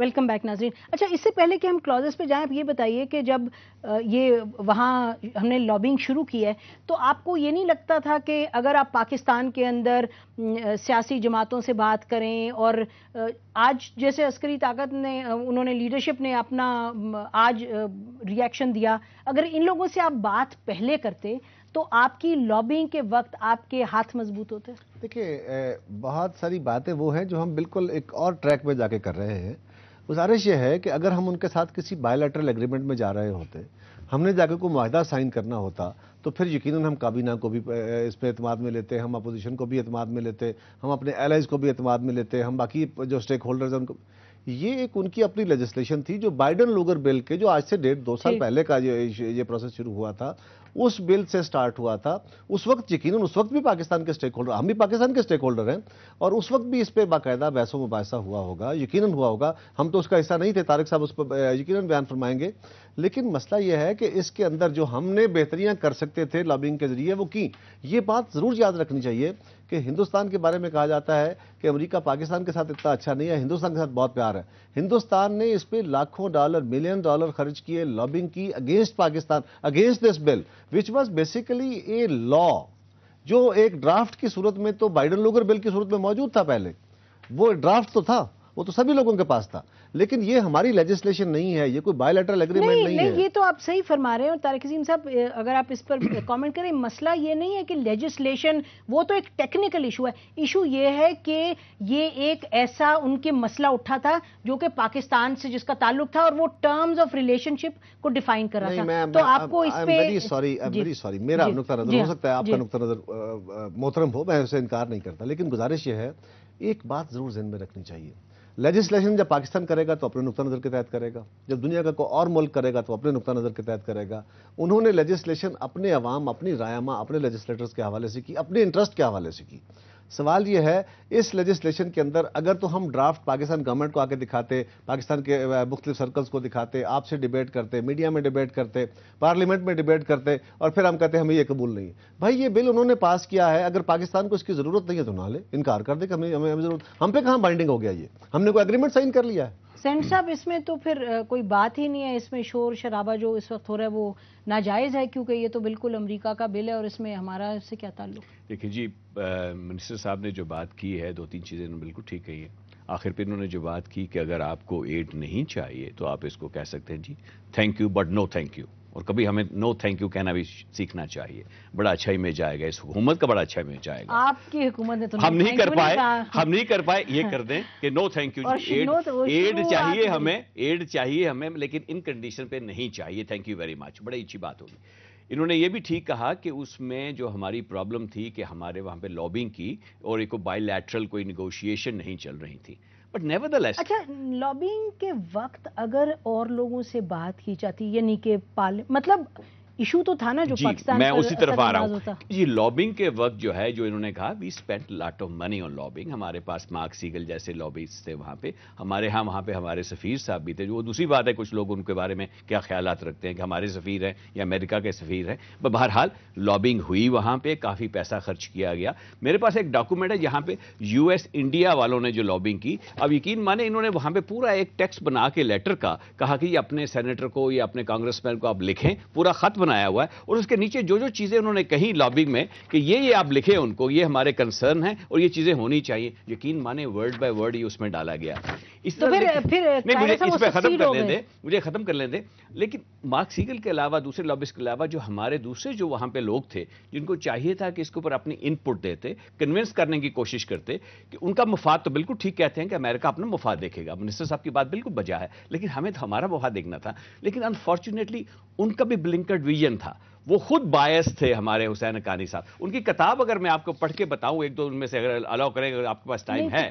Welcome back नाजरीन अच्छा इससे पहले कि हम क्लॉजेस पे जाएं आप ये बताइए कि जब ये वहाँ हमने लॉबिंग शुरू की है तो आपको ये नहीं लगता था कि अगर आप पाकिस्तान के अंदर सियासी जमातों से बात करें और आज जैसे अस्करी ताकत ने उन्होंने लीडरशिप ने अपना आज रिएक्शन दिया अगर इन लोगों से आप बात पहले करते तो आपकी लॉबिंग के वक्त आपके हाथ मजबूत होते देखिए बहुत सारी बातें वो हैं जो हम बिल्कुल एक और ट्रैक पे जाके कर रहे हैं गुजारिश यह है कि अगर हम उनके साथ किसी बायोलेटरल एग्रीमेंट में जा रहे होते हमने जाकर कोई माहदा साइन करना होता तो फिर यकीन हम काबीना को भी इस पर अतमाद में लेते हम अपोजिशन को भी अतमाद में लेते हम अपने एलाइज को भी अतमाद में लेते हम बाकी जो स्टेक होल्डर्स हैं उनको ये एक उनकी अपनी लेजिस्लेशन थी जो बाइडन लोगर बिल के जो आज से डेढ़ दो साल पहले का ये ये प्रोसेस शुरू हुआ था उस बिल से स्टार्ट हुआ था उस वक्त यकीन उस वक्त भी पाकिस्तान के स्टेक होल्डर हम भी पाकिस्तान के स्टेक होल्डर हैं और उस वक्त भी इस पर बाकायदा बहसों मुबासा हुआ होगा यकीन हुआ होगा हम तो उसका हिस्सा नहीं थे तारक साहब उस पर यकीन बयान फरमाएंगे लेकिन मसला यह है कि इसके अंदर जो हमने बेहतरियां कर सकते थे लॉबिंग के जरिए वो की ये बात ज़रूर याद रखनी चाहिए कि हिंदुस्तान के बारे में कहा जाता है कि अमेरिका पाकिस्तान के साथ इतना अच्छा नहीं है हिंदुस्तान के साथ बहुत प्यार है हिंदुस्तान ने इस पर लाखों डॉलर मिलियन डॉलर खर्च किए लॉबिंग की against Pakistan against this bill which was basically a law जो एक ड्राफ्ट की सूरत में तो बाइडन लोगर बिल की सूरत में मौजूद था पहले वो ड्राफ्ट तो था वो तो सभी लोगों के पास था लेकिन ये हमारी लेजिस्लेशन नहीं है ये कोई बायोलेटरल एग्रीमेंट नहीं, नहीं, नहीं है ये तो आप सही फरमा रहे हैं और तारक अजीम साहब अगर आप इस पर कमेंट करें मसला ये नहीं है कि लेजिस्लेशन वो तो एक टेक्निकल इशू है इशू ये है कि ये एक ऐसा उनके मसला उठा था जो कि पाकिस्तान से जिसका ताल्लुक था और वो टर्म्स ऑफ रिलेशनशिप को डिफाइन कर रहा था तो आपको इस सॉरी वेरी सॉरी मेरा नुकता नजर हो सकता है आपका नुकता नजर मोहतरम हो मैं उसे इनकार नहीं करता लेकिन गुजारिश यह है एक बात जरूर जहन में रखनी चाहिए लेजिस्लेशन जब पाकिस्तान करेगा तो अपने नुकता नज़र के तहत करेगा जब दुनिया का कोई और मुल्क करेगा तो अपने नुकता नज़र के तहत करेगा उन्होंने लेजिस्लेशन अपने अवाम अपनी रायमा अपने लेजिस्लेटर्स के हवाले से की अपने इंटरेस्ट के हवाले से की सवाल यह है इस लेजिस्लेशन के अंदर अगर तो हम ड्राफ्ट पाकिस्तान गवर्नमेंट को आके दिखाते पाकिस्तान के मुख्तु सर्कल्स को दिखाते आपसे डिबेट करते मीडिया में डिबेट करते पार्लियामेंट में डिबेट करते और फिर हम कहते हमें ये कबूल नहीं भाई ये बिल उन्होंने पास किया है अगर पाकिस्तान को इसकी ज़रूरत नहीं है तो ना ले इनकार कर दे कि हमें हमें जरूरत हम पे कहाँ बाइंडिंग हो गया ये हमने कोई एग्रीमेंट साइन कर लिया है सेंट साहब इसमें तो फिर कोई बात ही नहीं है इसमें शोर शराबा जो इस वक्त हो रहा है वो नाजायज़ है क्योंकि ये तो बिल्कुल अमेरिका का बिल है और इसमें हमारा इससे क्या ताल्लुक देखिए जी मिनिस्टर साहब ने जो बात की है दो तीन चीज़ें बिल्कुल ठीक कही है आखिर पर इन्होंने जो बात की कि अगर आपको एड नहीं चाहिए तो आप इसको कह सकते हैं जी thank you but no thank you और कभी हमें नो थैंक यू कहना भी सीखना चाहिए बड़ा अच्छा इमेज आएगा इस हुकूमत का बड़ा अच्छा इमेज आएगा आपकी हुकूमत ने तो हम नहीं कर पाए हम नहीं कर पाए ये कर दें कि no thank you aid aid चाहिए हमें एड चाहिए हमें लेकिन इन कंडीशन पे नहीं चाहिए थैंक यू वेरी मच बड़ी अच्छी बात होगी इन्होंने ये भी ठीक कहा कि उसमें जो हमारी प्रॉब्लम थी कि हमारे वहाँ पे लॉबिंग की और एक बायलैटरल कोई निगोशिएशन नहीं चल रही थी बट नेवरदलेस अच्छा लॉबिंग के वक्त अगर और लोगों से बात की जाती यानी कि पाल मतलब इशू तो था ना जो पाकिस्तान मैं उसी तरफ आ रहा हूँ जी लॉबिंग के वक्त जो है जो इन्होंने कहा we spent lot of money on lobbying हमारे पास मार्क सीगल जैसे लॉबीज थे वहां पे हमारे यहाँ वहां पे हमारे सफ़ीर साहब भी थे जो दूसरी बात है कुछ लोग उनके बारे में क्या ख्याल रखते हैं कि हमारे सफ़ीर हैं या अमेरिका के सफ़ीर हैं बहरहाल लॉबिंग हुई वहां पर काफ़ी पैसा खर्च किया गया मेरे पास एक डॉक्यूमेंट है जहां पर यूएस इंडिया वालों ने जो लॉबिंग की अब यकीन माने इन्होंने वहां पर पूरा एक टेक्स्ट बना के लेटर का कहा कि अपने सेनेटर को या अपने कांग्रेसमैन को आप लिखें पूरा खत्म बनाया हुआ है और उसके नीचे जो जो चीज़ें उन्होंने कही लॉबिंग में कि ये ये आप लिखे उनको ये हमारे कंसर्न है और ये चीज़ें होनी चाहिए यकीन माने वर्ड बाय वर्ड ही उसमें डाला गया इस तो फिर फिर नहीं मुझे इस पे तो खत्म कर लेने दे मुझे खत्म कर लेने दे लेकिन मार्क सीगल के अलावा दूसरे लॉबिस्ट के अलावा जो हमारे दूसरे जो वहां पे लोग थे जिनको चाहिए था कि इसके ऊपर अपनी इनपुट देते कन्विंस करने की कोशिश करते कि उनका मुफाद तो बिल्कुल ठीक कहते हैं कि अमेरिका अपना मुफाद देखेगा मिनिस्टर साहब की बात बिल्कुल बजा है लेकिन हमें तो हमारा मुफाद देखना था लेकिन अनफॉर्चुनेटली उनका भी ब्लिंकर्ड विजन था वो खुद बायस थे हमारे हुसैन अकानी साहब उनकी किताब अगर मैं आपको पढ़ के बताऊं एक दो उनमें से अगर अलाउ करें अगर आपके पास टाइम है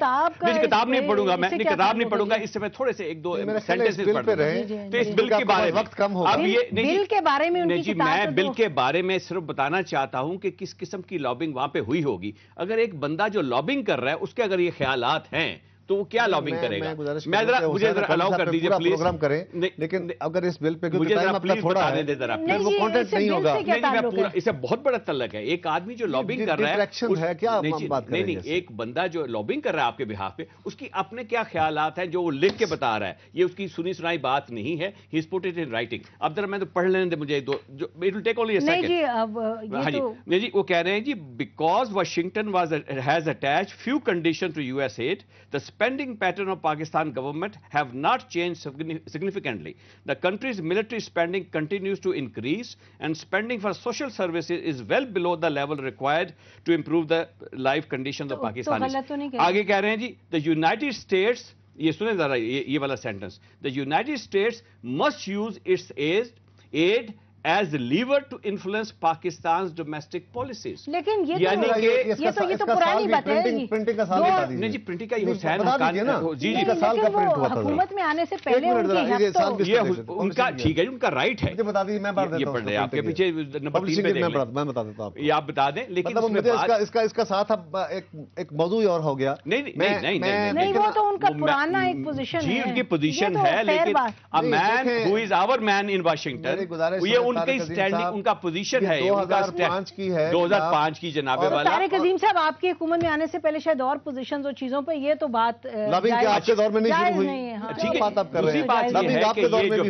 मैं किताब नहीं पढ़ूंगा मैं अपनी किताब नहीं पढ़ूंगा इससे मैं थोड़े से एक दो सेंटेंसेस पढ़ तो इस बिल के बारे में वक्त कम हो अब ये बिल के बारे में जी मैं बिल के बारे में सिर्फ बताना चाहता हूं कि किस किस्म की लॉबिंग वहां पे हुई होगी अगर एक बंदा जो लॉबिंग कर रहा है उसके अगर ये ख्याल हैं तो वो क्या लॉबिंग करेगा मैं जरा मुझे अलाउ कर दीजिए प्लीज प्रोग्राम करें लेकिन अगर इस बिल पे मुझे दे जरा तो वो नहीं होगा इसे बहुत बड़ा तलक है एक आदमी जो लॉबिंग कर रहा है है क्या बात नहीं नहीं एक बंदा जो लॉबिंग कर रहा है आपके बिहाफ पे उसकी अपने क्या ख्याल है जो वो लिख के बता रहा है ये उसकी सुनी सुनाई बात नहीं है ही इन राइटिंग अब जरा मैं तो पढ़ लेने दे मुझे दो it will take only a second हां जी तो- नहीं जी वो कह रहे हैं जी because Washington was has attach few condition to US aid the spending pattern of Pakistan government have not changed significantly. The country's military spending continues to increase and spending for social services is well below the level required to improve the life conditions of Pakistanis. आगे कह रहे हैं जी, the United States ये सुने जरा ये, ये वाला sentence the United States must use its edge as lever to influence Pakistan domestic policies लेकिन ये तो यानी तो, ये, ये तो ये तो, तो पुरानी बात है प्रिंटिंग का साल बता दीजिए जी प्रिंटिंग का ये हुसैन हकान जी जी का साल का प्रिंट हुआ था हुकूमत में आने से पहले उनकी ये तो- उनका ठीक है उनका राइट है मुझे बता दीजिए मैं बता देता हूं आपके पीछे नंबर 3 पे मैं बता देता हूं आपको ये आप बता दें लेकिन मतलब मुझे इसका इसका इसका साथ अब एक एक मौजू और हो गया नहीं नहीं नहीं नहीं वो तो उनका पुराना एक पोजीशन है जी उनकी पोजीशन है लेकिन a man who is our man in Washington ये उन उनकी स्टैंडिंग उनका पोजीशन है उनका पांच की है 2005 की जनाबे वाला तारिक कदीम साहब आपकी हुकूमत में आने से पहले शायद और पोजीशन और चीजों पर ये तो बात आपके दौर में नहीं हुई हाँ। ठीक है बात आप कर रहे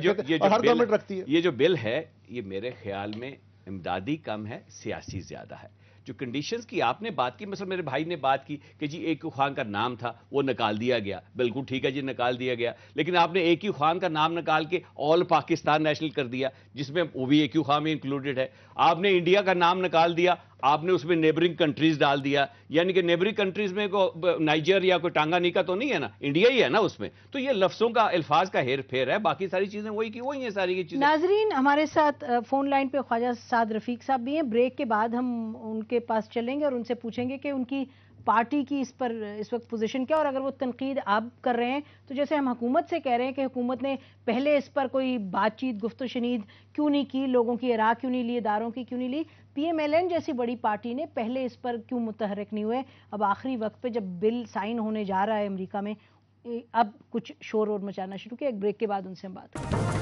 हैं जो बिल है ये जो बिल है ये मेरे ख्याल में इमदादी कम है सियासी ज्यादा है जो कंडीशंस की आपने बात की मतलब मेरे भाई ने बात की कि जी एक खान का नाम था वो निकाल दिया गया बिल्कुल ठीक है जी निकाल दिया गया लेकिन आपने एक यू खान का नाम निकाल के ऑल पाकिस्तान नेशनल कर दिया जिसमें वो भी एक यू खान में इंक्लूडेड है आपने इंडिया का नाम निकाल दिया आपने उसमें नेबरिंग कंट्रीज डाल दिया यानी कि नेबरिंग कंट्रीज में को नाइजर या कोई टांगानिका तो नहीं है ना इंडिया ही है ना उसमें तो ये लफ्सों का अल्फाज का हेर फेर है बाकी सारी चीजें वही की वही है सारी की चीजें नाजरीन हमारे साथ फोन लाइन पे ख्वाजा साद रफीक साहब भी हैं ब्रेक के बाद हम उनके पास चलेंगे और उनसे पूछेंगे कि उनकी पार्टी की इस पर इस वक्त पोजीशन क्या और अगर वो तनकीद आप कर रहे हैं तो जैसे हम हुकूमत से कह रहे हैं कि हुकूमत ने पहले इस पर कोई बातचीत गुफ्त शनीद क्यों नहीं की लोगों की राह क्यों नहीं ली इदारों की क्यों नहीं ली पीएमएलएन जैसी बड़ी पार्टी ने पहले इस पर क्यों मुतहरक नहीं हुए अब आखिरी वक्त पर जब बिल साइन होने जा रहा है अमरीका में अब कुछ शोर और मचाना शुरू किया एक ब्रेक के बाद उनसे हम बात करें